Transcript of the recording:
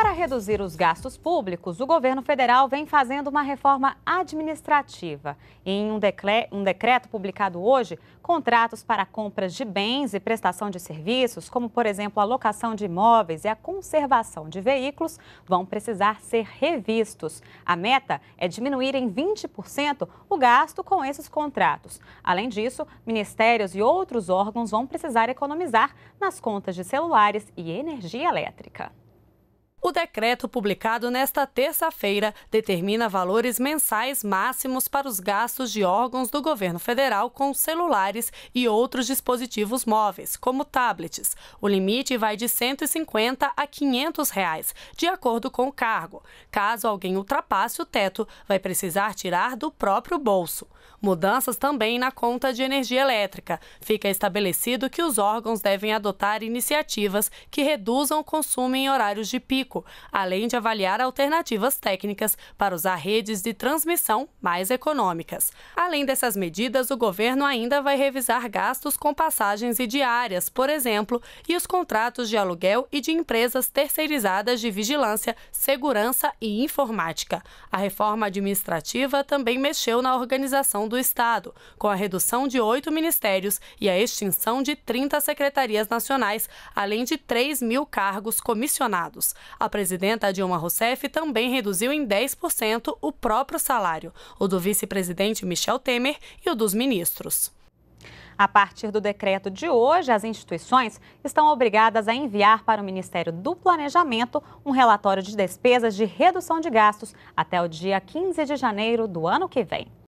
Para reduzir os gastos públicos, o governo federal vem fazendo uma reforma administrativa. Em um, um, decreto publicado hoje, contratos para compras de bens e prestação de serviços, como por exemplo a locação de imóveis e a conservação de veículos, vão precisar ser revistos. A meta é diminuir em 20% o gasto com esses contratos. Além disso, ministérios e outros órgãos vão precisar economizar nas contas de celulares e energia elétrica. O decreto publicado nesta terça-feira determina valores mensais máximos para os gastos de órgãos do governo federal com celulares e outros dispositivos móveis, como tablets. O limite vai de 150 a 500 reais, de acordo com o cargo. Caso alguém ultrapasse o teto, vai precisar tirar do próprio bolso. Mudanças também na conta de energia elétrica. Fica estabelecido que os órgãos devem adotar iniciativas que reduzam o consumo em horários de pico além de avaliar alternativas técnicas para usar redes de transmissão mais econômicas. Além dessas medidas, o governo ainda vai revisar gastos com passagens e diárias, por exemplo, e os contratos de aluguel e de empresas terceirizadas de vigilância, segurança e informática. A reforma administrativa também mexeu na organização do Estado, com a redução de oito ministérios e a extinção de 30 secretarias nacionais, além de 3 mil cargos comissionados. A a presidenta Dilma Rousseff também reduziu em 10% o próprio salário, o do vice-presidente Michel Temer e o dos ministros. A partir do decreto de hoje, as instituições estão obrigadas a enviar para o Ministério do Planejamento um relatório de despesas de redução de gastos até o dia 15 de janeiro do ano que vem.